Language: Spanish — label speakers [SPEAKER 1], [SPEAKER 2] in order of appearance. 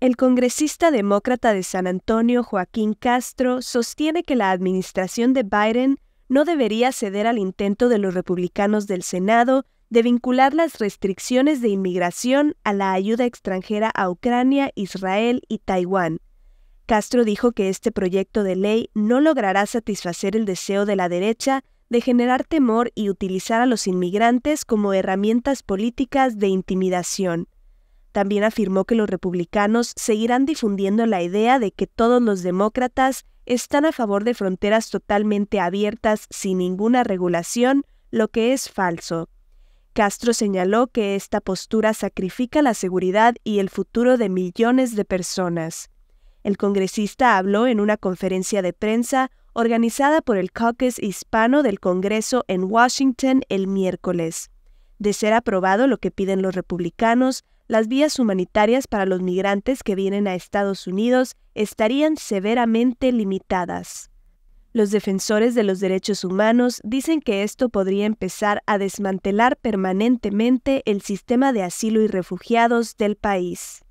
[SPEAKER 1] El congresista demócrata de San Antonio, Joaquín Castro, sostiene que la administración de Biden no debería ceder al intento de los republicanos del Senado de vincular las restricciones de inmigración a la ayuda extranjera a Ucrania, Israel y Taiwán. Castro dijo que este proyecto de ley no logrará satisfacer el deseo de la derecha de generar temor y utilizar a los inmigrantes como herramientas políticas de intimidación. También afirmó que los republicanos seguirán difundiendo la idea de que todos los demócratas están a favor de fronteras totalmente abiertas sin ninguna regulación, lo que es falso. Castro señaló que esta postura sacrifica la seguridad y el futuro de millones de personas. El congresista habló en una conferencia de prensa organizada por el Caucus Hispano del Congreso en Washington el miércoles. De ser aprobado lo que piden los republicanos, las vías humanitarias para los migrantes que vienen a Estados Unidos estarían severamente limitadas. Los defensores de los derechos humanos dicen que esto podría empezar a desmantelar permanentemente el sistema de asilo y refugiados del país.